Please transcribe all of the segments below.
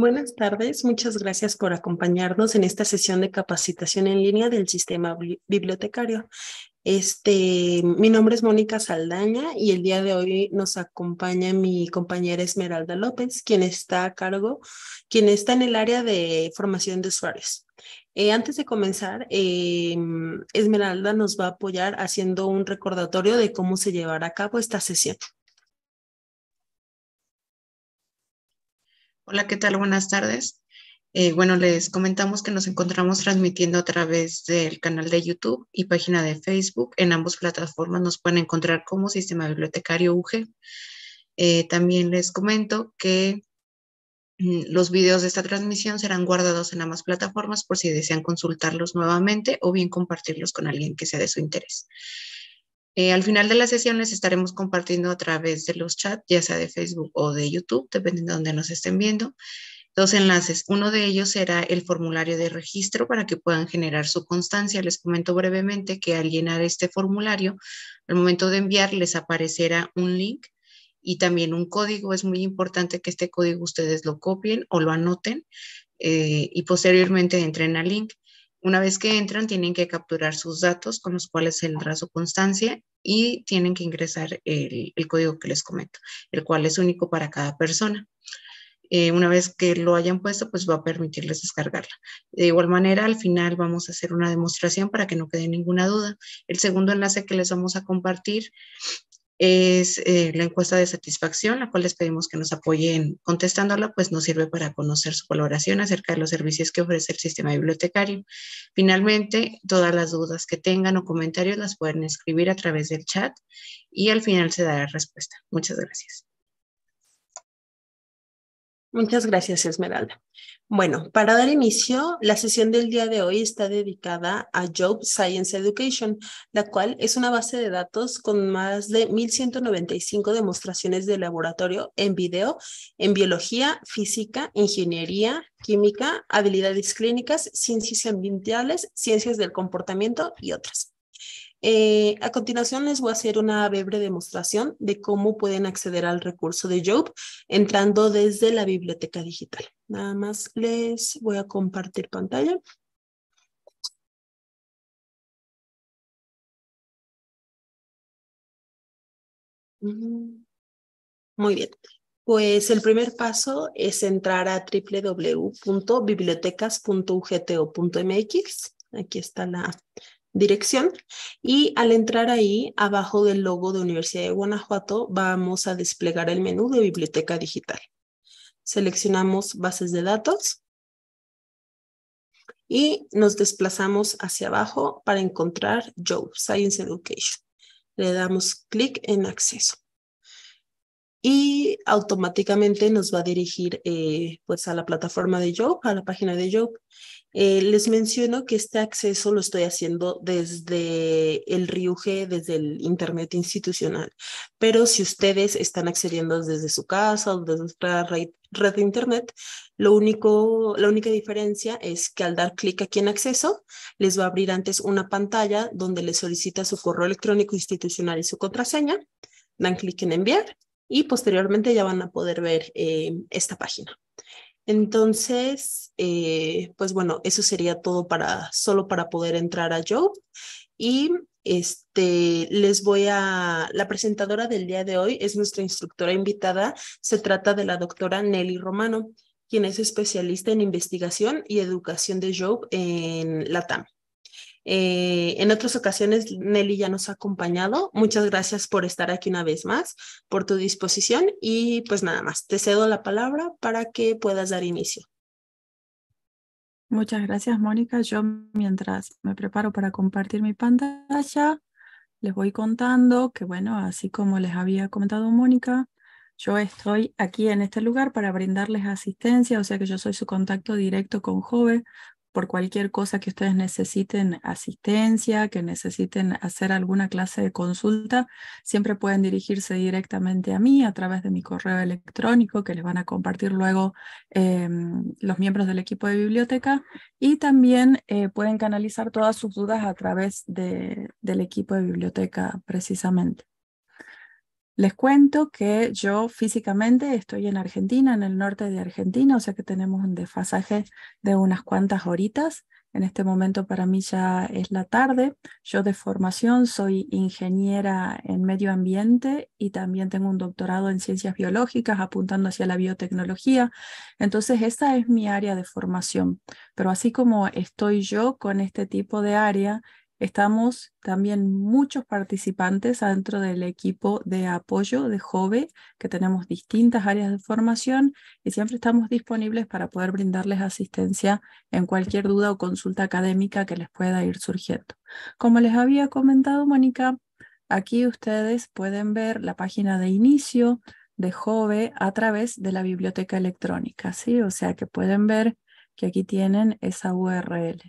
Buenas tardes, muchas gracias por acompañarnos en esta sesión de capacitación en línea del sistema bibliotecario. Este, mi nombre es Mónica Saldaña y el día de hoy nos acompaña mi compañera Esmeralda López, quien está a cargo, quien está en el área de formación de usuarios. Eh, antes de comenzar, eh, Esmeralda nos va a apoyar haciendo un recordatorio de cómo se llevará a cabo esta sesión. Hola, ¿qué tal? Buenas tardes. Eh, bueno, les comentamos que nos encontramos transmitiendo a través del canal de YouTube y página de Facebook. En ambas plataformas nos pueden encontrar como Sistema Bibliotecario UG. Eh, también les comento que mm, los videos de esta transmisión serán guardados en ambas plataformas por si desean consultarlos nuevamente o bien compartirlos con alguien que sea de su interés. Eh, al final de las sesiones estaremos compartiendo a través de los chats, ya sea de Facebook o de YouTube, dependiendo de donde nos estén viendo, dos enlaces. Uno de ellos será el formulario de registro para que puedan generar su constancia. Les comento brevemente que al llenar este formulario, al momento de enviar les aparecerá un link y también un código. Es muy importante que este código ustedes lo copien o lo anoten eh, y posteriormente entren al link. Una vez que entran, tienen que capturar sus datos con los cuales entra su constancia y tienen que ingresar el, código que les comento, el cual es único para cada persona. Eh, una vez que lo hayan puesto, pues va a permitirles descargarla. De igual manera, al final vamos a hacer una demostración para que no quede ninguna duda. El segundo enlace que les vamos a compartir es eh, la encuesta de satisfacción, la cual les pedimos que nos apoyen contestándola, pues nos sirve para conocer su valoración acerca de los servicios que ofrece el sistema bibliotecario. Finalmente, todas las dudas que tengan o comentarios las pueden escribir a través del chat y al final se dará respuesta. Muchas gracias. Muchas gracias, Esmeralda. Bueno, para dar inicio, la sesión del día de hoy está dedicada a Job Science Education, la cual es una base de datos con más de 1.195 demostraciones de laboratorio en video, en biología, física, ingeniería, química, habilidades clínicas, ciencias ambientales, ciencias del comportamiento y otras. Eh, a continuación les voy a hacer una breve demostración de cómo pueden acceder al recurso de Job entrando desde la biblioteca digital. Nada más les voy a compartir pantalla. Mm, muy bien. Pues el primer paso es entrar a www.bibliotecas.ugto.mx. Aquí está la dirección y al entrar ahí, abajo del logo de Universidad de Guanajuato, vamos a desplegar el menú de biblioteca digital. Seleccionamos bases de datos y nos desplazamos hacia abajo para encontrar Joe Science Education. Le damos clic en acceso y automáticamente nos va a dirigir eh, pues a la plataforma de Job, a la página de Job. Eh, les menciono que este acceso lo estoy haciendo desde el RIUGE, desde el Internet institucional, pero si ustedes están accediendo desde su casa o desde otra red, red de Internet, lo único, la única diferencia es que al dar clic aquí en acceso, les va a abrir antes una pantalla donde les solicita su correo electrónico institucional y su contraseña, dan clic en enviar y posteriormente ya van a poder ver eh, esta página. Entonces, eh, pues bueno, eso sería todo para solo para poder entrar a Job. Y este, les voy a, la presentadora del día de hoy es nuestra instructora invitada, se trata de la doctora Nelly Romano, quien es especialista en investigación y educación de Job en LATAM. Eh, en otras ocasiones Nelly ya nos ha acompañado. Muchas gracias por estar aquí una vez más, por tu disposición y pues nada más, te cedo la palabra para que puedas dar inicio. Muchas gracias, Mónica. Yo mientras me preparo para compartir mi pantalla, les voy contando que, bueno, así como les había comentado Mónica, yo estoy aquí en este lugar para brindarles asistencia, o sea que yo soy su contacto directo con Jove por cualquier cosa que ustedes necesiten asistencia, que necesiten hacer alguna clase de consulta, siempre pueden dirigirse directamente a mí a través de mi correo electrónico que les van a compartir luego em, los miembros del equipo de biblioteca y también eh, pueden canalizar todas sus dudas a través del equipo de biblioteca precisamente. Les cuento que yo físicamente estoy en Argentina, en el norte de Argentina, o sea que tenemos un desfasaje de unas cuantas horitas. En este momento para mí ya es la tarde. Yo de formación soy ingeniera en medio ambiente y también tengo un doctorado en ciencias biológicas apuntando hacia la biotecnología. Entonces esa es mi área de formación. Pero así como estoy yo con este tipo de área, Estamos también muchos participantes adentro del equipo de apoyo de JOVE, que tenemos distintas áreas de formación y siempre estamos disponibles para poder brindarles asistencia en cualquier duda o consulta académica que les pueda ir surgiendo. Como les había comentado, Mónica, aquí ustedes pueden ver la página de inicio de JOVE a través de la biblioteca electrónica, ¿sí? O sea que pueden ver que aquí tienen esa URL.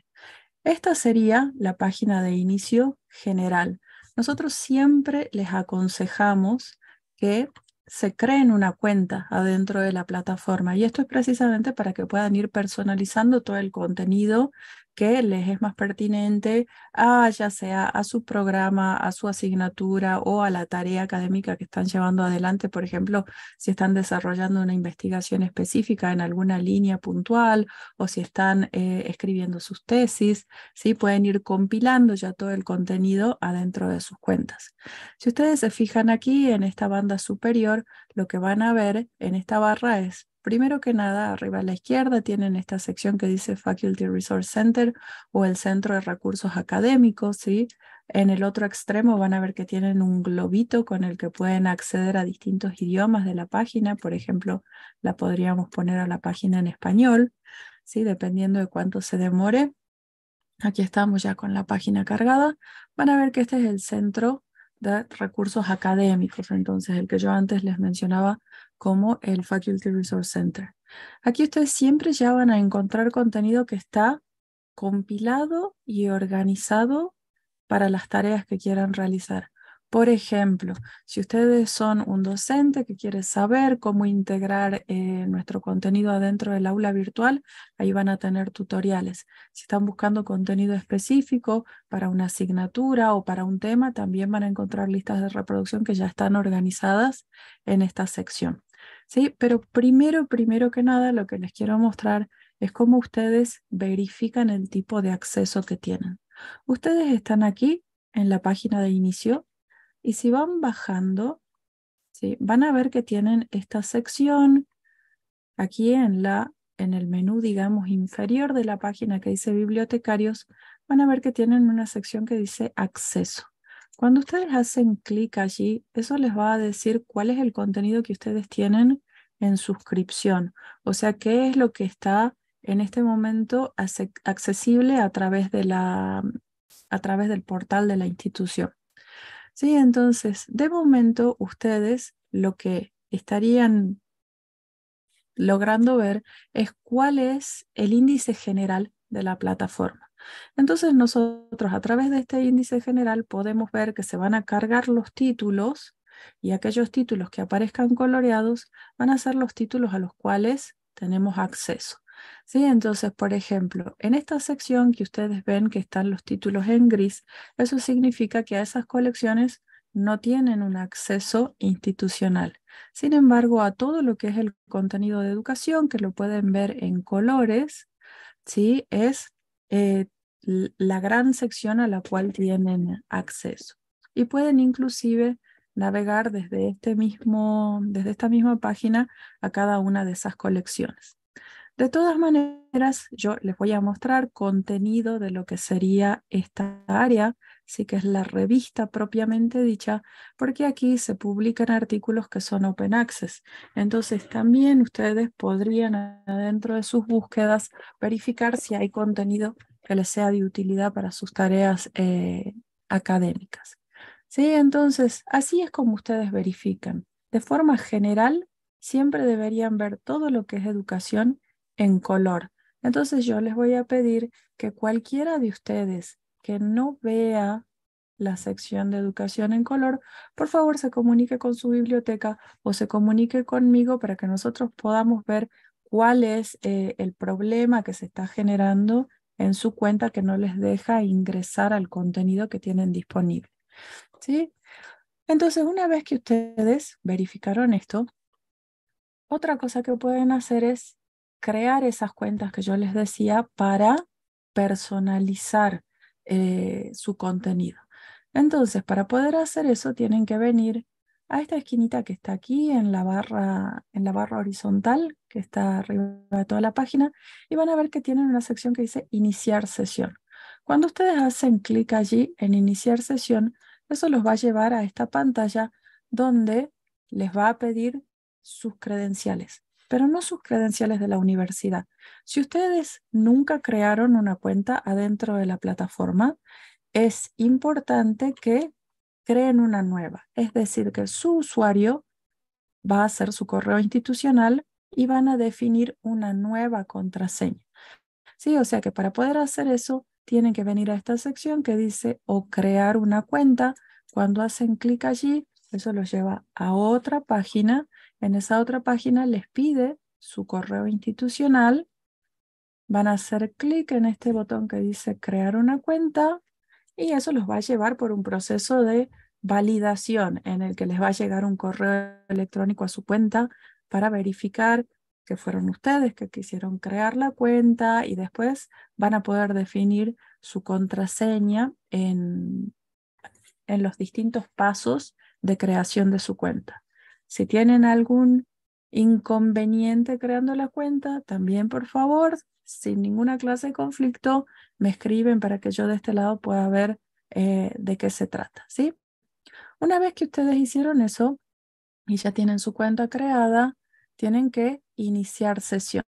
Esta sería la página de inicio general. Nosotros siempre les aconsejamos que se creen una cuenta adentro de la plataforma y esto es precisamente para que puedan ir personalizando todo el contenido que les es más pertinente a ya sea a su programa, a su asignatura o a la tarea académica que están llevando adelante. Por ejemplo, si están desarrollando una investigación específica en alguna línea puntual o si están eh, escribiendo sus tesis, ¿sí? pueden ir compilando ya todo el contenido adentro de sus cuentas. Si ustedes se fijan aquí en esta banda superior, lo que van a ver en esta barra es Primero que nada, arriba a la izquierda tienen esta sección que dice Faculty Resource Center o el Centro de Recursos Académicos, ¿sí? En el otro extremo van a ver que tienen un globito con el que pueden acceder a distintos idiomas de la página. Por ejemplo, la podríamos poner a la página en español, ¿sí? dependiendo de cuánto se demore. Aquí estamos ya con la página cargada. Van a ver que este es el centro de recursos académicos. Entonces, el que yo antes les mencionaba como el Faculty Resource Center. Aquí ustedes siempre ya van a encontrar contenido que está compilado y organizado para las tareas que quieran realizar. Por ejemplo, si ustedes son un docente que quiere saber cómo integrar eh, nuestro contenido adentro del aula virtual, ahí van a tener tutoriales. Si están buscando contenido específico para una asignatura o para un tema, también van a encontrar listas de reproducción que ya están organizadas en esta sección. Pero primero, primero que nada, lo que les quiero mostrar es cómo ustedes verifican el tipo de acceso que tienen. Ustedes están aquí en la página de inicio y si van bajando, ¿sí? van a ver que tienen esta sección aquí en, la, en el menú, digamos, inferior de la página que dice bibliotecarios, van a ver que tienen una sección que dice acceso. Cuando ustedes hacen clic allí, eso les va a decir cuál es el contenido que ustedes tienen en suscripción, o sea, qué es lo que está en este momento accesible a través, de la, mm, a través del portal de la institución. Sí, entonces, de momento ustedes lo que estarían logrando ver es cuál es el índice general de la plataforma. Entonces nosotros a través de este índice general podemos ver que se van a cargar los títulos y aquellos títulos que aparezcan coloreados van a ser los títulos a los cuales tenemos acceso. ¿Sí? Entonces, por ejemplo, en esta sección que ustedes ven que están los títulos en gris, eso significa que a esas colecciones no tienen un acceso institucional. Sin embargo, a todo lo que es el contenido de educación, que lo pueden ver en colores, ¿sí? es eh, la gran sección a la cual tienen acceso. Y pueden inclusive navegar desde, este mismo, desde esta misma página a cada una de esas colecciones. De todas maneras, yo les voy a mostrar contenido de lo que sería esta área Así que es la revista propiamente dicha, porque aquí se publican artículos que son open access. Entonces también ustedes podrían dentro de sus búsquedas verificar si hay contenido que les sea de utilidad para sus tareas eh, académicas. Sí, entonces así es como ustedes verifican. De forma general, siempre deberían ver todo lo que es educación en color. Entonces yo les voy a pedir que cualquiera de ustedes que no vea la sección de educación en color, por favor se comunique con su biblioteca o se comunique conmigo para que nosotros podamos ver cuál es eh, el problema que se está generando en su cuenta que no les deja ingresar al contenido que tienen disponible. ¿Sí? Entonces, una vez que ustedes verificaron esto, otra cosa que pueden hacer es crear esas cuentas que yo les decía para personalizar eh, su contenido. Entonces, para poder hacer eso, tienen que venir a esta esquinita que está aquí en la barra, en la barra horizontal, que está arriba de toda la página, y van a ver que tienen una sección que dice iniciar sesión. Cuando ustedes hacen clic allí en iniciar sesión, eso los va a llevar a esta pantalla donde les va a pedir sus credenciales pero no sus credenciales de la universidad. Si ustedes nunca crearon una cuenta adentro de la plataforma, es importante que creen una nueva, es decir, que su usuario va a hacer su correo institucional y van a definir una nueva contraseña. Sí, o sea que para poder hacer eso, tienen que venir a esta sección que dice o crear una cuenta. Cuando hacen clic allí, eso los lleva a otra página en esa otra página les pide su correo institucional. Van a hacer clic en este botón que dice crear una cuenta y eso los va a llevar por un proceso de validación en el que les va a llegar un correo electrónico a su cuenta para verificar que fueron ustedes que quisieron crear la cuenta y después van a poder definir su contraseña en, en los distintos pasos de creación de su cuenta. Si tienen algún inconveniente creando la cuenta, también por favor, sin ninguna clase de conflicto, me escriben para que yo de este lado pueda ver eh, de qué se trata, ¿sí? Una vez que ustedes hicieron eso y ya tienen su cuenta creada, tienen que iniciar sesión.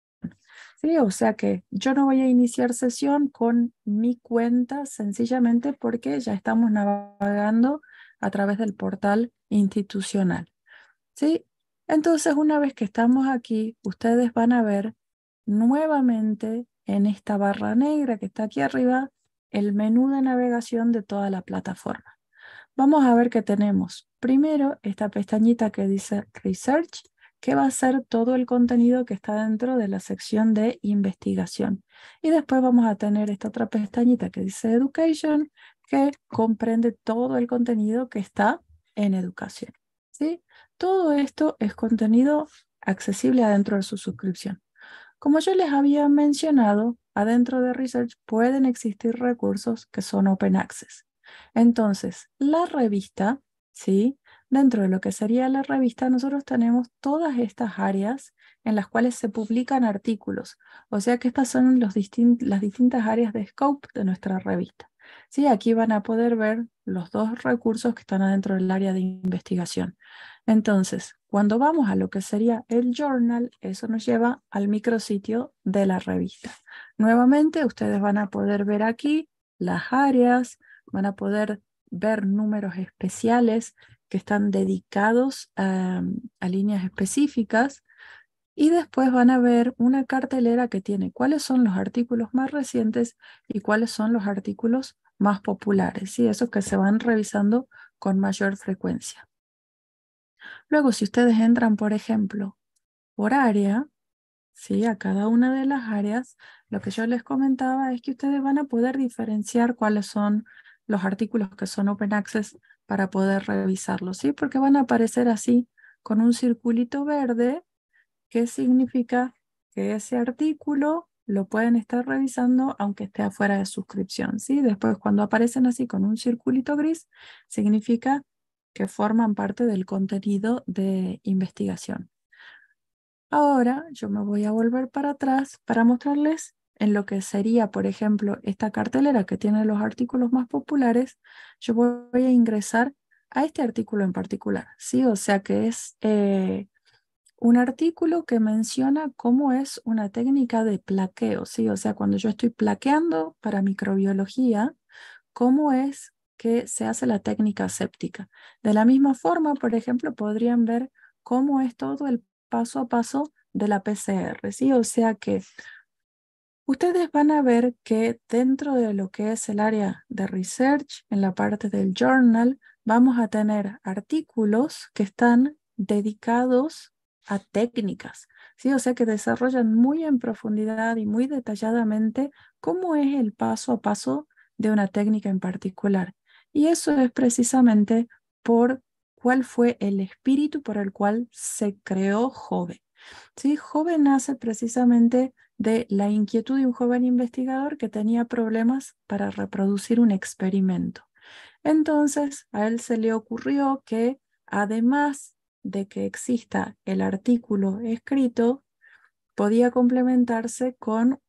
Sí, o sea que yo no voy a iniciar sesión con mi cuenta sencillamente porque ya estamos navegando a través del portal institucional. ¿Sí? Entonces, una vez que estamos aquí, ustedes van a ver nuevamente en esta barra negra que está aquí arriba el menú de navegación de toda la plataforma. Vamos a ver qué tenemos. Primero, esta pestañita que dice Research, que va a ser todo el contenido que está dentro de la sección de investigación. Y después vamos a tener esta otra pestañita que dice Education, que comprende todo el contenido que está en educación. ¿sí? Todo esto es contenido accesible adentro de su suscripción. Como yo les había mencionado, adentro de Research pueden existir recursos que son open access. Entonces, la revista, ¿sí? Dentro de lo que sería la revista, nosotros tenemos todas estas áreas en las cuales se publican artículos. O sea que estas son las distintas áreas de scope de nuestra revista. ¿Sí? Aquí van a poder ver los dos recursos que están adentro del área de investigación. Entonces, cuando vamos a lo que sería el journal, eso nos lleva al micrositio de la revista. Nuevamente, ustedes van a poder ver aquí las áreas, van a poder ver números especiales que están dedicados a, líneas específicas y después van a ver una cartelera que tiene cuáles son los artículos más recientes y cuáles son los artículos más populares, y esos que se van revisando con mayor frecuencia. Luego, si ustedes entran, por ejemplo, por área, ¿sí? a cada una de las áreas, lo que yo les comentaba es que ustedes van a poder diferenciar cuáles son los artículos que son open access para poder revisarlos, ¿sí? porque van a aparecer así con un circulito verde, que significa que ese artículo lo pueden estar revisando aunque esté afuera de suscripción, ¿sí? Después cuando aparecen así con un circulito gris, significa que forman parte del contenido de investigación. Ahora yo me voy a volver para atrás para mostrarles en lo que sería, por ejemplo, esta cartelera que tiene los artículos más populares, yo voy a ingresar a este artículo en particular, ¿sí? O sea que es eh, un artículo que menciona cómo es una técnica de plaqueo, ¿sí? O sea, cuando yo estoy plaqueando para microbiología, cómo es que se hace la técnica séptica. De la misma forma, por ejemplo, podrían ver cómo es todo el paso a paso de la PCR, ¿sí? O sea que ustedes van a ver que dentro de lo que es el área de research, en la parte del journal, vamos a tener artículos que están dedicados a técnicas, ¿sí? O sea que desarrollan muy en profundidad y muy detalladamente cómo es el paso a paso de una técnica en particular. Y eso es precisamente por cuál fue el espíritu por el cual se creó joven. ¿Sí? Joven nace precisamente de la inquietud de un joven investigador que tenía problemas para reproducir un experimento. Entonces, a él se le ocurrió que además de que exista el artículo escrito, podía complementarse con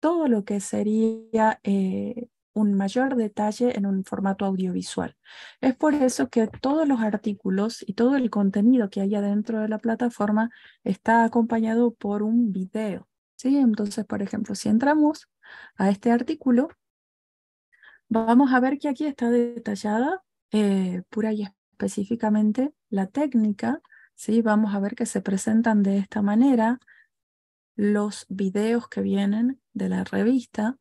todo lo que sería eh, un mayor detalle en un formato audiovisual. Es por eso que todos los artículos y todo el contenido que hay adentro de la plataforma está acompañado por un video. ¿sí? Entonces, por ejemplo, si entramos a este artículo, vamos a ver que aquí está detallada eh, pura y específicamente la técnica. ¿sí? Vamos a ver que se presentan de esta manera los videos que vienen de la revista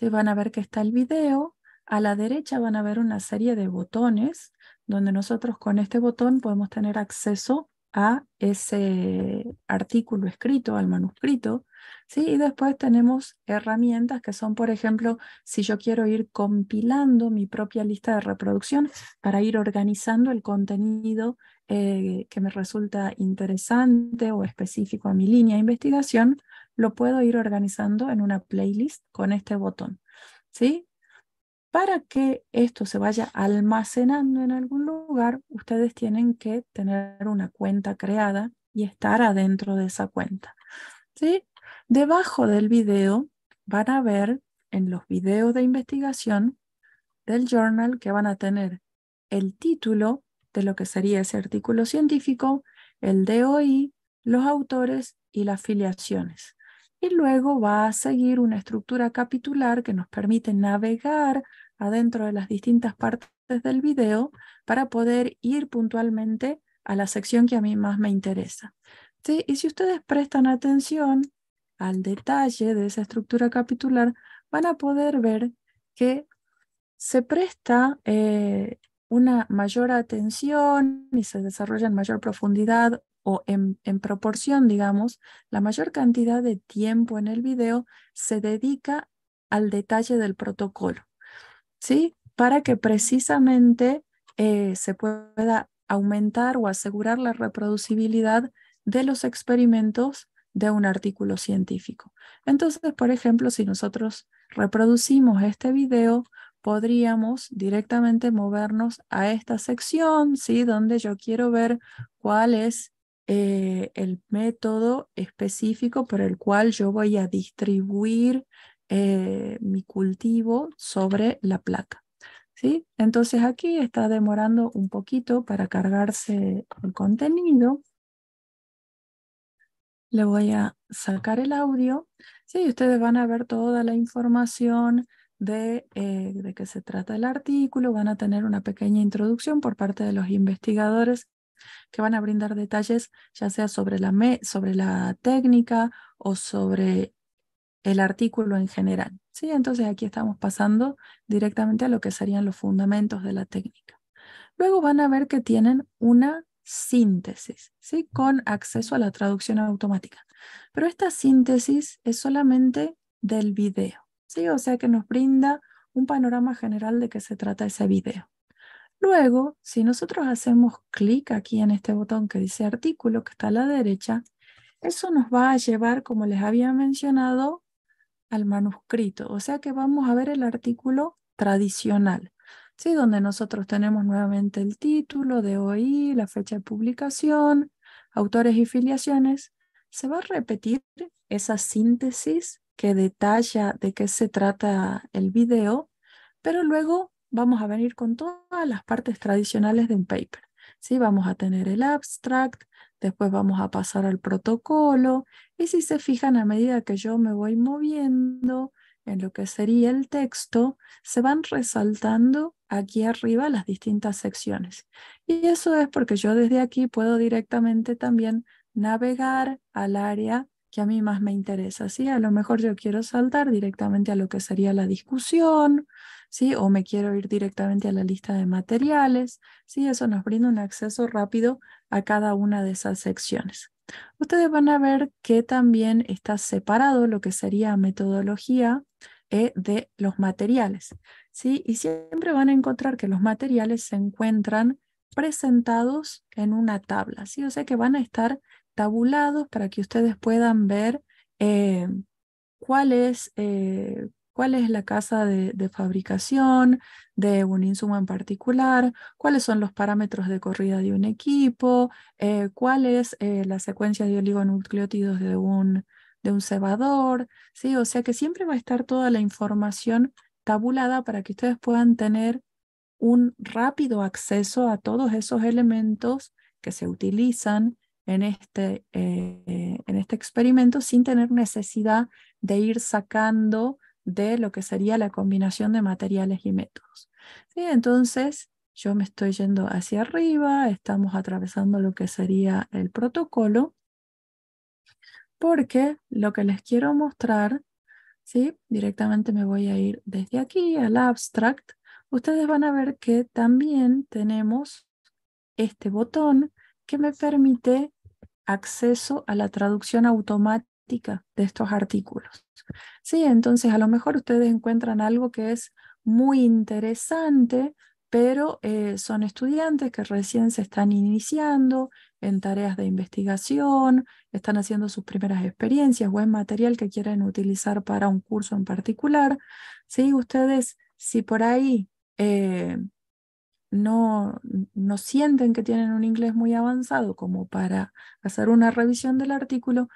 van a ver que está el video. A la derecha van a ver una serie de botones donde nosotros con este botón podemos tener acceso a ese artículo escrito, al manuscrito. ¿sí? Y después tenemos herramientas que son, por ejemplo, si yo quiero ir compilando mi propia lista de reproducción para ir organizando el contenido eh, que me resulta interesante o específico a mi línea de investigación, lo puedo ir organizando en una playlist con este botón. ¿Sí? Para que esto se vaya almacenando en algún lugar, ustedes tienen que tener una cuenta creada y estar adentro de esa cuenta. ¿Sí? Debajo del video van a ver en los videos de investigación del journal que van a tener el título de lo que sería ese artículo científico, el DOI, los autores y las filiaciones. Y luego va a seguir una estructura capitular que nos permite navegar adentro de las distintas partes del video para poder ir puntualmente a la sección que a mí más me interesa. ¿Sí? Y si ustedes prestan atención al detalle de esa estructura capitular, van a poder ver que se presta eh, una mayor atención y se desarrolla en mayor profundidad o en, proporción, digamos, la mayor cantidad de tiempo en el video se dedica al detalle del protocolo, ¿sí? Para que precisamente eh, se pueda aumentar o asegurar la reproducibilidad de los experimentos de un artículo científico. Entonces, por ejemplo, si nosotros reproducimos este video, podríamos directamente movernos a esta sección, ¿sí? Donde yo quiero ver cuál es eh, el método específico por el cual yo voy a distribuir eh, mi cultivo sobre la placa. ¿Sí? Entonces aquí está demorando un poquito para cargarse el contenido. Le voy a sacar el audio. Sí, ustedes van a ver toda la información de, eh, de qué se trata el artículo, van a tener una pequeña introducción por parte de los investigadores que van a brindar detalles ya sea sobre la, sobre la técnica o sobre el artículo en general. ¿sí? Entonces aquí estamos pasando directamente a lo que serían los fundamentos de la técnica. Luego van a ver que tienen una síntesis, ¿sí? con acceso a la traducción automática. Pero esta síntesis es solamente del video. ¿sí? O sea que nos brinda un panorama general de qué se trata ese video. Luego, si nosotros hacemos clic aquí en este botón que dice artículo, que está a la derecha, eso nos va a llevar, como les había mencionado, al manuscrito. O sea que vamos a ver el artículo tradicional, donde nosotros tenemos nuevamente el título, de hoy, la fecha de publicación, autores y filiaciones. Se va a repetir esa síntesis que detalla de qué se trata el video, pero luego vamos a venir con todas las partes tradicionales de un paper. ¿sí? Vamos a tener el abstract, después vamos a pasar al protocolo, y si se fijan a medida que yo me voy moviendo en lo que sería el texto, se van resaltando aquí arriba las distintas secciones. Y eso es porque yo desde aquí puedo directamente también navegar al área que a mí más me interesa, ¿sí? A lo mejor yo quiero saltar directamente a lo que sería la discusión, ¿sí? O me quiero ir directamente a la lista de materiales, ¿sí? Eso nos brinda un acceso rápido a cada una de esas secciones. Ustedes van a ver que también está separado lo que sería metodología eh, de los materiales, ¿sí? Y siempre van a encontrar que los materiales se encuentran presentados en una tabla, ¿sí? O sea que van a estar tabulados para que ustedes puedan ver eh, eh, cuál, es, la casa de, fabricación de un insumo en particular, cuáles son los parámetros de corrida de un equipo, eh, cuál es la secuencia de oligonucleótidos de un, de un cebador, ¿sí? o sea que siempre va a estar toda la información tabulada para que ustedes puedan tener un rápido acceso a todos esos elementos que se utilizan en este, eh, en este experimento sin tener necesidad de ir sacando de lo que sería la combinación de materiales y métodos. ¿Sí? Entonces, yo me estoy yendo hacia arriba, estamos atravesando lo que sería el protocolo, porque lo que les quiero mostrar, ¿sí? directamente me voy a ir desde aquí al abstract, ustedes van a ver que también tenemos este botón que me permite acceso a la traducción automática de estos artículos. Sí, entonces a lo mejor ustedes encuentran algo que es muy interesante, pero eh, son estudiantes que recién se están iniciando en tareas de investigación, están haciendo sus primeras experiencias o es material que quieren utilizar para un curso en particular. Sí, ustedes, si por ahí eh, no, no sienten que tienen un inglés muy avanzado como para hacer una revisión del artículo,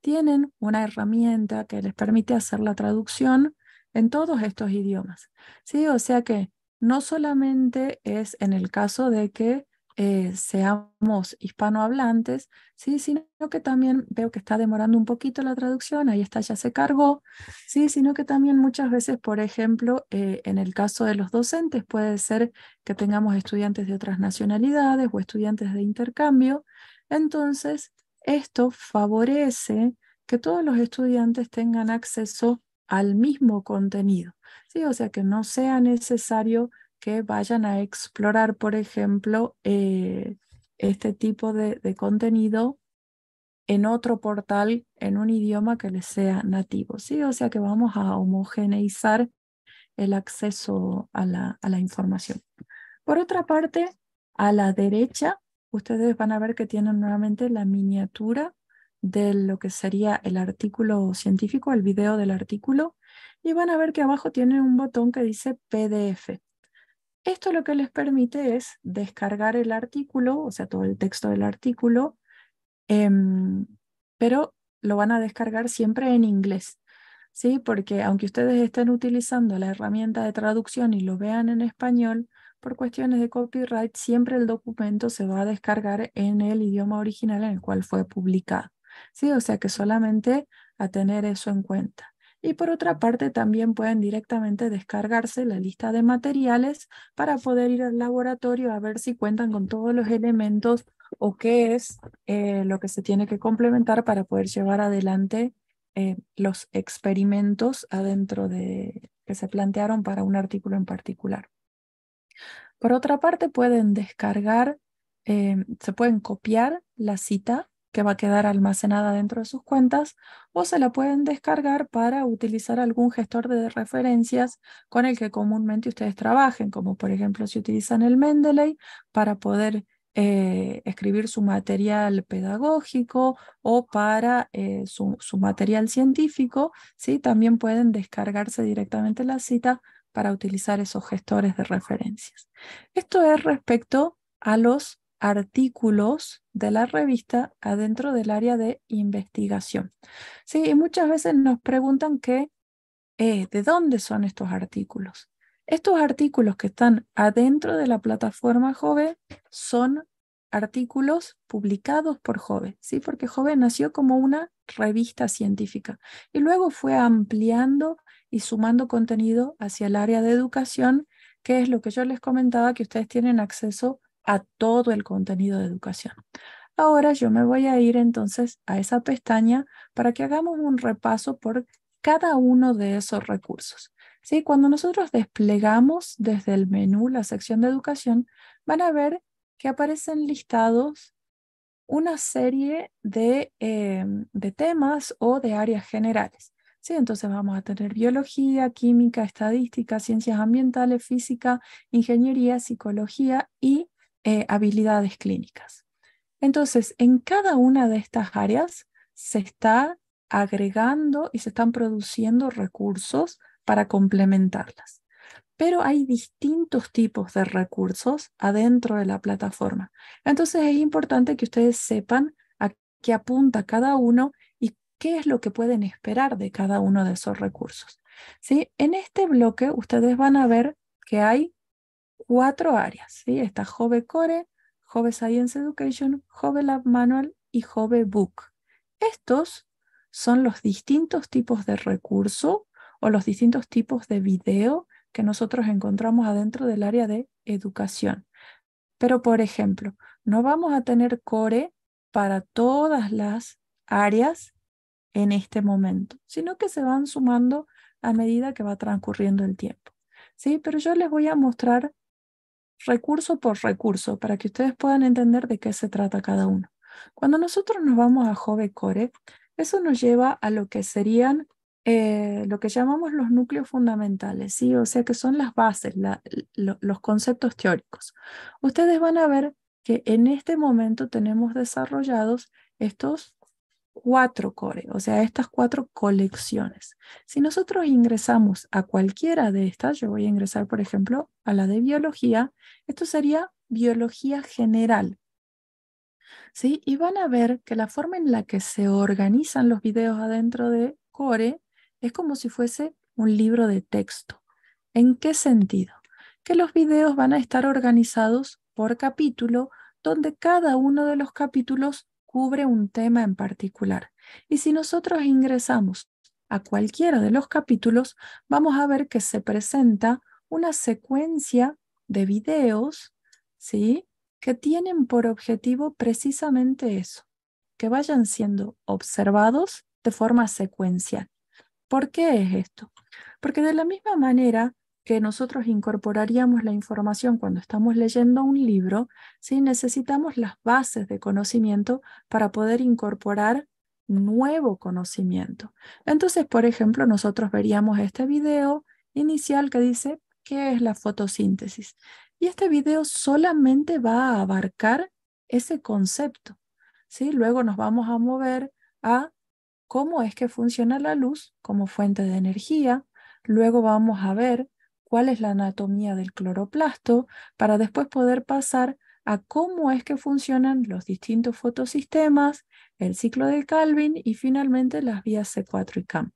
tienen una herramienta que les permite hacer la traducción en todos estos idiomas. ¿sí? O sea que no solamente es en el caso de que eh, seamos hispanohablantes, ¿sí? sino que también veo que está demorando un poquito la traducción, ahí está, ya se cargó, ¿sí? sino que también muchas veces, por ejemplo, eh, en el caso de los docentes, puede ser que tengamos estudiantes de otras nacionalidades o estudiantes de intercambio. Entonces, esto favorece que todos los estudiantes tengan acceso al mismo contenido, ¿sí? o sea, que no sea necesario que vayan a explorar, por ejemplo, eh, este tipo de, contenido en otro portal, en un idioma que les sea nativo. ¿sí? O sea que vamos a homogeneizar el acceso a la, a la información. Por otra parte, a la derecha, ustedes van a ver que tienen nuevamente la miniatura de lo que sería el artículo científico, el video del artículo, y van a ver que abajo tienen un botón que dice PDF. Esto lo que les permite es descargar el artículo, o sea, todo el texto del artículo, em, pero lo van a descargar siempre en inglés, ¿sí? Porque aunque ustedes estén utilizando la herramienta de traducción y lo vean en español, por cuestiones de copyright, siempre el documento se va a descargar en el idioma original en el cual fue publicado, ¿sí? O sea que solamente a tener eso en cuenta y por otra parte también pueden directamente descargarse la lista de materiales para poder ir al laboratorio a ver si cuentan con todos los elementos o qué es eh, lo que se tiene que complementar para poder llevar adelante eh, los experimentos adentro de que se plantearon para un artículo en particular. Por otra parte, pueden descargar, eh, se pueden copiar la cita que va a quedar almacenada dentro de sus cuentas o se la pueden descargar para utilizar algún gestor de referencias con el que comúnmente ustedes trabajen, como por ejemplo si utilizan el Mendeley para poder eh, escribir su material pedagógico o para eh, su, material científico, ¿sí? también pueden descargarse directamente la cita para utilizar esos gestores de referencias. Esto es respecto a los artículos de la revista adentro del área de investigación. Sí, y muchas veces nos preguntan qué eh, ¿de dónde son estos artículos? Estos artículos que están adentro de la plataforma Jove son artículos publicados por Jove, ¿sí? porque Jove nació como una revista científica y luego fue ampliando y sumando contenido hacia el área de educación, que es lo que yo les comentaba que ustedes tienen acceso a todo el contenido de educación. Ahora yo me voy a ir entonces a esa pestaña para que hagamos un repaso por cada uno de esos recursos. ¿Sí? Cuando nosotros desplegamos desde el menú la sección de educación, van a ver que aparecen listados una serie de, em, de temas o de áreas generales. Sí, entonces vamos a tener biología, química, estadística, ciencias ambientales, física, ingeniería, psicología y eh, habilidades clínicas. Entonces, en cada una de estas áreas se está agregando y se están produciendo recursos para complementarlas. Pero hay distintos tipos de recursos adentro de la plataforma. Entonces es importante que ustedes sepan a qué apunta cada uno y qué es lo que pueden esperar de cada uno de esos recursos. ¿Sí? En este bloque ustedes van a ver que hay cuatro áreas. ¿sí? Está Jove Core, Jove Science Education, Jove Lab Manual y Jove Book. Estos son los distintos tipos de recurso o los distintos tipos de video que nosotros encontramos adentro del área de educación. Pero, por ejemplo, no vamos a tener core para todas las áreas en este momento, sino que se van sumando a medida que va transcurriendo el tiempo. ¿sí? Pero yo les voy a mostrar recurso por recurso para que ustedes puedan entender de qué se trata cada uno. Cuando nosotros nos vamos a Jove Core, eso nos lleva a lo que serían eh, lo que llamamos los núcleos fundamentales, ¿sí? o sea que son las bases, los conceptos teóricos. Ustedes van a ver que en este momento tenemos desarrollados estos cuatro core, o sea, estas cuatro colecciones. Si nosotros ingresamos a cualquiera de estas, yo voy a ingresar, por ejemplo, a la de biología, esto sería biología general. ¿Sí? Y van a ver que la forma en la que se organizan los videos adentro de core es como si fuese un libro de texto. ¿En qué sentido? Que los videos van a estar organizados por capítulo, donde cada uno de los capítulos cubre un tema en particular. Y si nosotros ingresamos a cualquiera de los capítulos, vamos a ver que se presenta una secuencia de videos, ¿sí? Que tienen por objetivo precisamente eso, que vayan siendo observados de forma secuencial. ¿Por qué es esto? Porque de la misma manera que nosotros incorporaríamos la información cuando estamos leyendo un libro, si necesitamos las bases de conocimiento para poder incorporar nuevo conocimiento. Entonces, por ejemplo, nosotros veríamos este video inicial que dice, ¿qué es la fotosíntesis? Y este video solamente va a abarcar ese concepto. ¿sí? Luego nos vamos a mover a cómo es que funciona la luz como fuente de energía. Luego vamos a ver cuál es la anatomía del cloroplasto para después poder pasar a cómo es que funcionan los distintos fotosistemas, el ciclo de Calvin y finalmente las vías C4 y CAM.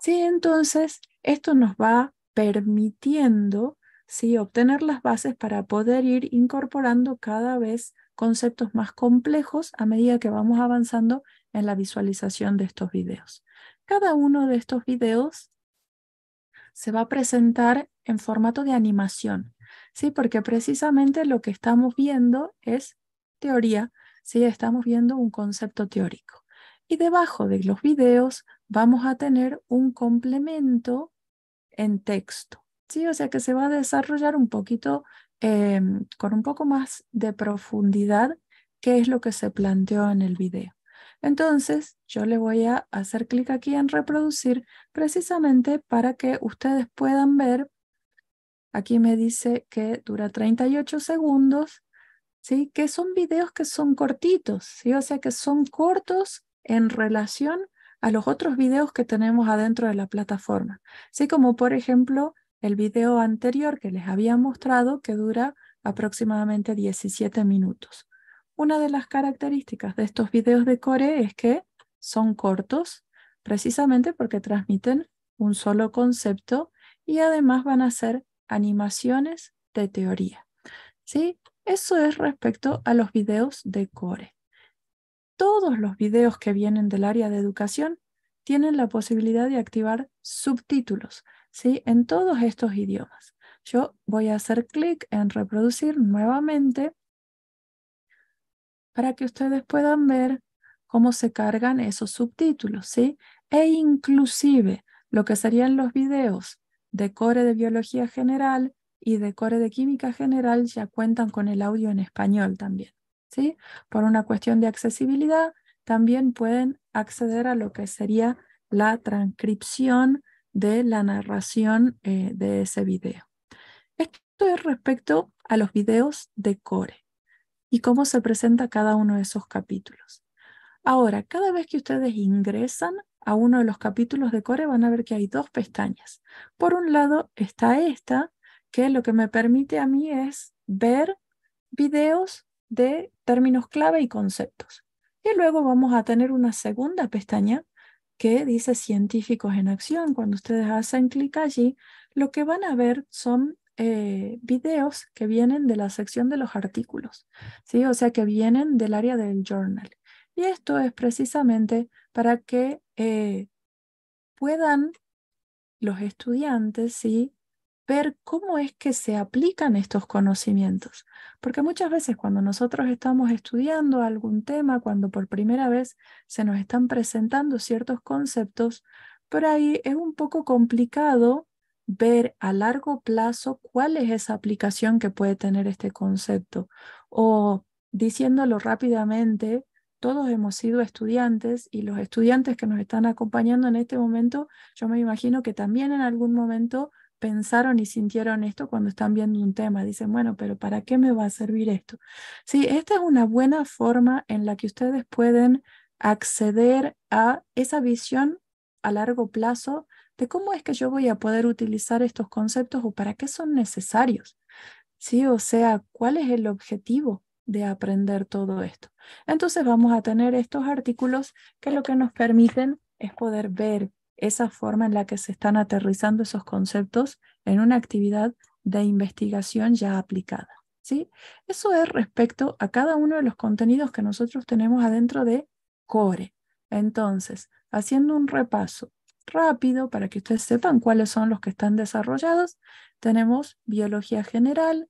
Sí, entonces, esto nos va permitiendo ¿sí? obtener las bases para poder ir incorporando cada vez conceptos más complejos a medida que vamos avanzando en la visualización de estos videos. Cada uno de estos videos se va a presentar en formato de animación, ¿sí? Porque precisamente lo que estamos viendo es teoría, ¿sí? Estamos viendo un concepto teórico. Y debajo de los videos vamos a tener un complemento en texto, ¿sí? O sea que se va a desarrollar un poquito, em, con un poco más de profundidad, qué es lo que se planteó en el video. Entonces, yo le voy a hacer clic aquí en reproducir precisamente para que ustedes puedan ver. Aquí me dice que dura 38 segundos, ¿sí? Que son videos que son cortitos, ¿sí? O sea, que son cortos en relación a los otros videos que tenemos adentro de la plataforma. Así como, por ejemplo, el video anterior que les había mostrado que dura aproximadamente 17 minutos. Una de las características de estos videos de core es que son cortos, precisamente porque transmiten un solo concepto y además van a ser animaciones de teoría. ¿sí? Eso es respecto a los videos de core. Todos los videos que vienen del área de educación tienen la posibilidad de activar subtítulos ¿sí? en todos estos idiomas. Yo voy a hacer clic en reproducir nuevamente para que ustedes puedan ver cómo se cargan esos subtítulos, ¿sí? E inclusive lo que serían los videos de core de biología general y de core de química general ya cuentan con el audio en español también, ¿sí? Por una cuestión de accesibilidad, también pueden acceder a lo que sería la transcripción de la narración eh, de ese video. Esto es respecto a los videos de core y cómo se presenta cada uno de esos capítulos. Ahora, cada vez que ustedes ingresan a uno de los capítulos de Core van a ver que hay dos pestañas. Por un lado está esta, que lo que me permite a mí es ver videos de términos clave y conceptos. Y luego vamos a tener una segunda pestaña que dice Científicos en Acción. Cuando ustedes hacen clic allí, lo que van a ver son eh, videos que vienen de la sección de los artículos, ¿sí? o sea, que vienen del área del journal. Y esto es precisamente para que eh, puedan los estudiantes ¿sí? ver cómo es que se aplican estos conocimientos. Porque muchas veces cuando nosotros estamos estudiando algún tema, cuando por primera vez se nos están presentando ciertos conceptos, por ahí es un poco complicado ver a largo plazo cuál es esa aplicación que puede tener este concepto. O diciéndolo rápidamente, todos hemos sido estudiantes y los estudiantes que nos están acompañando en este momento, yo me imagino que también en algún momento pensaron y sintieron esto cuando están viendo un tema. Dicen, bueno, pero ¿para qué me va a servir esto? Sí, esta es una buena forma en la que ustedes pueden acceder a esa visión a largo plazo de cómo es que yo voy a poder utilizar estos conceptos o para qué son necesarios. ¿Sí? O sea, ¿cuál es el objetivo de aprender todo esto? Entonces vamos a tener estos artículos que lo que nos permiten es poder ver esa forma en la que se están aterrizando esos conceptos en una actividad de investigación ya aplicada. ¿sí? Eso es respecto a cada uno de los contenidos que nosotros tenemos adentro de Core. Entonces, haciendo un repaso, rápido para que ustedes sepan cuáles son los que están desarrollados. Tenemos biología general,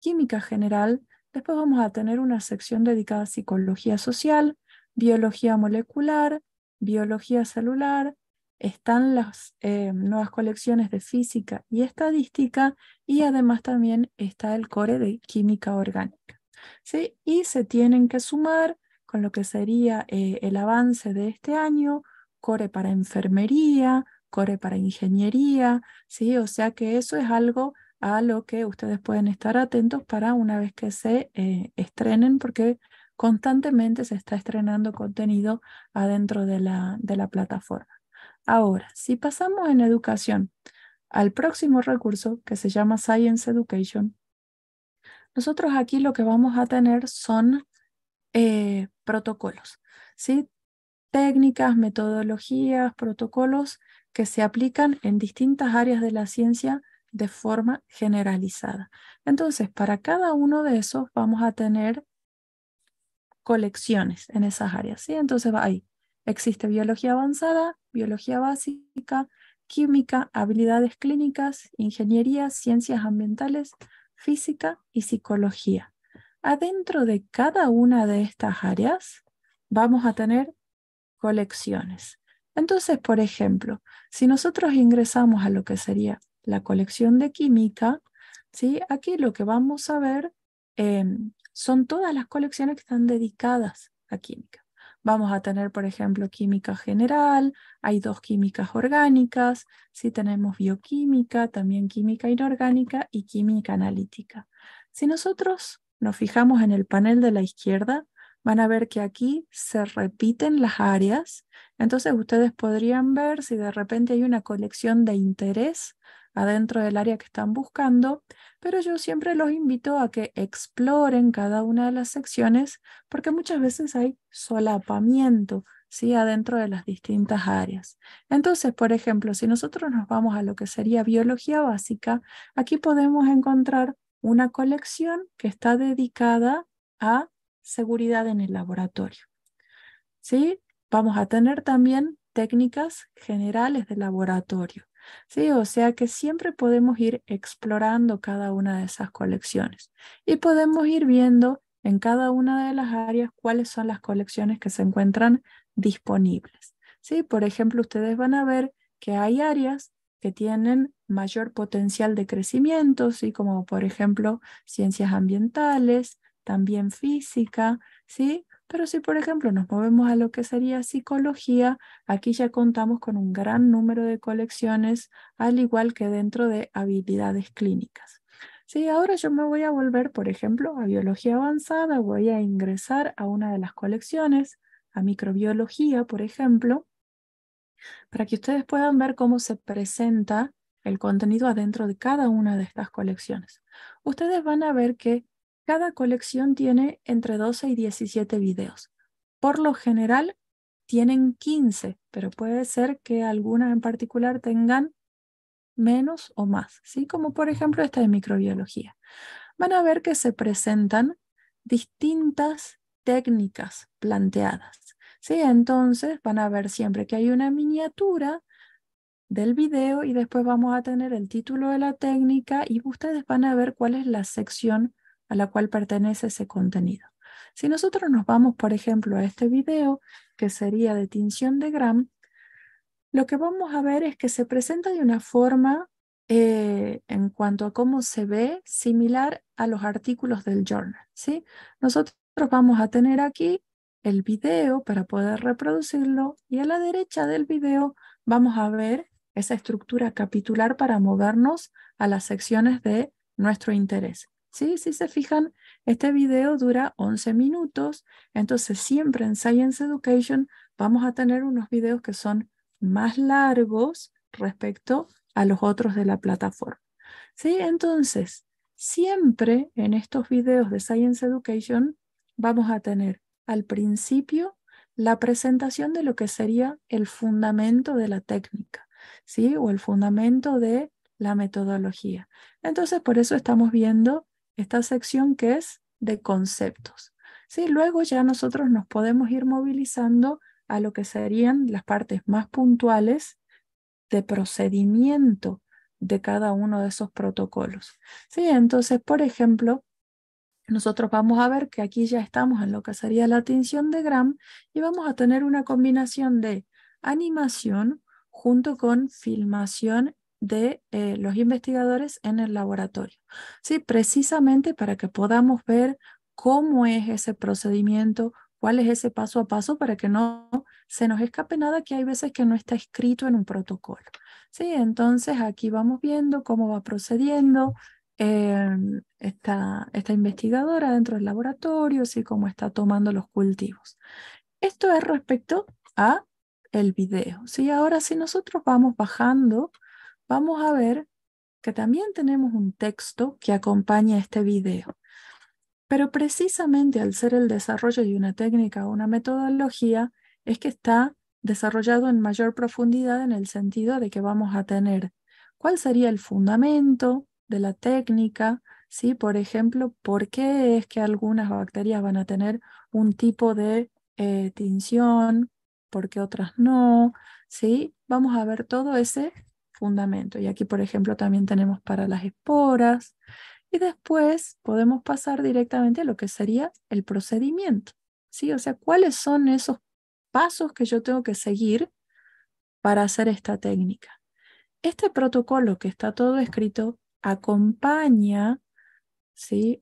química general, después vamos a tener una sección dedicada a psicología social, biología molecular, biología celular, están las eh, nuevas colecciones de física y estadística y además también está el core de química orgánica. Y se tienen que sumar con lo que sería eh, el avance de este año, core para enfermería, core para ingeniería, ¿sí? O sea que eso es algo a lo que ustedes pueden estar atentos para una vez que se eh, estrenen, porque constantemente se está estrenando contenido adentro de la, de la plataforma. Ahora, si pasamos en educación al próximo recurso que se llama Science Education, nosotros aquí lo que vamos a tener son eh, protocolos. ¿sí? técnicas, metodologías, protocolos que se aplican en distintas áreas de la ciencia de forma generalizada. Entonces, para cada uno de esos vamos a tener colecciones en esas áreas, ¿sí? Entonces ahí existe biología avanzada, biología básica, química, habilidades clínicas, ingeniería, ciencias ambientales, física y psicología. Adentro de cada una de estas áreas vamos a tener colecciones. Entonces, por ejemplo, si nosotros ingresamos a lo que sería la colección de química, ¿sí? aquí lo que vamos a ver em, son todas las colecciones que están dedicadas a química. Vamos a tener, por ejemplo, química general, hay dos químicas orgánicas, si tenemos bioquímica, también química inorgánica y química analítica. Si nosotros nos fijamos en el panel de la izquierda, van a ver que aquí se repiten las áreas. Entonces ustedes podrían ver si de repente hay una colección de interés adentro del área que están buscando, pero yo siempre los invito a que exploren cada una de las secciones porque muchas veces hay solapamiento adentro de las distintas áreas. Entonces, por ejemplo, si nosotros nos vamos a lo que sería biología básica, aquí podemos encontrar una colección que está dedicada a seguridad en el laboratorio. ¿Sí? Vamos a tener también técnicas generales de laboratorio. ¿Sí? O sea que siempre podemos ir explorando cada una de esas colecciones y podemos ir viendo en cada una de las áreas cuáles son las colecciones que se encuentran disponibles. ¿Sí? Por ejemplo, ustedes van a ver que hay áreas que tienen mayor potencial de crecimiento, ¿sí? como por ejemplo ciencias ambientales, también física, ¿sí? Pero si, por ejemplo, nos movemos a lo que sería psicología, aquí ya contamos con un gran número de colecciones, al igual que dentro de habilidades clínicas. Sí, ahora yo me voy a volver, por ejemplo, a biología avanzada, voy a ingresar a una de las colecciones, a microbiología, por ejemplo, para que ustedes puedan ver cómo se presenta el contenido adentro de cada una de estas colecciones. Ustedes van a ver que cada colección tiene entre 12 y 17 videos. Por lo general, tienen 15, pero puede ser que algunas en particular tengan menos o más, ¿sí? como por ejemplo esta de microbiología. Van a ver que se presentan distintas técnicas planteadas. ¿sí? Entonces van a ver siempre que hay una miniatura del video y después vamos a tener el título de la técnica y ustedes van a ver cuál es la sección a la cual pertenece ese contenido. Si nosotros nos vamos, por ejemplo, a este video, que sería de tinción de Gram, lo que vamos a ver es que se presenta de una forma, eh, en cuanto a cómo se ve, similar a los artículos del journal. ¿sí? Nosotros vamos a tener aquí el video para poder reproducirlo y a la derecha del video vamos a ver esa estructura capitular para movernos a las secciones de nuestro interés. Si se fijan, este video dura 11 minutos, entonces siempre en Science Education vamos a tener unos videos que son más largos respecto a los otros de la plataforma. ¿Sí? Entonces, siempre en estos videos de Science Education vamos a tener al principio la presentación de lo que sería el fundamento de la técnica, ¿sí? O el fundamento de la metodología. Entonces, por eso estamos viendo esta sección que es de conceptos. ¿sí? Luego ya nosotros nos podemos ir movilizando a lo que serían las partes más puntuales de procedimiento de cada uno de esos protocolos. ¿sí? Entonces, por ejemplo, nosotros vamos a ver que aquí ya estamos en lo que sería la atención de Gram y vamos a tener una combinación de animación junto con filmación de eh, los investigadores en el laboratorio, ¿sí? precisamente para que podamos ver cómo es ese procedimiento, cuál es ese paso a paso para que no se nos escape nada que hay veces que no está escrito en un protocolo. ¿sí? Entonces aquí vamos viendo cómo va procediendo em, esta, esta investigadora dentro del laboratorio, cómo está tomando los cultivos. Esto es respecto a el video. ¿sí? Ahora si nosotros vamos bajando vamos a ver que también tenemos un texto que acompaña este video. Pero precisamente al ser el desarrollo de una técnica o una metodología, es que está desarrollado en mayor profundidad en el sentido de que vamos a tener cuál sería el fundamento de la técnica, ¿sí? por ejemplo, por qué es que algunas bacterias van a tener un tipo de eh, tinción, por qué otras no, ¿sí? vamos a ver todo ese fundamento. Y aquí, por ejemplo, también tenemos para las esporas. Y después podemos pasar directamente a lo que sería el procedimiento. ¿sí? O sea, ¿cuáles son esos pasos que yo tengo que seguir para hacer esta técnica? Este protocolo que está todo escrito acompaña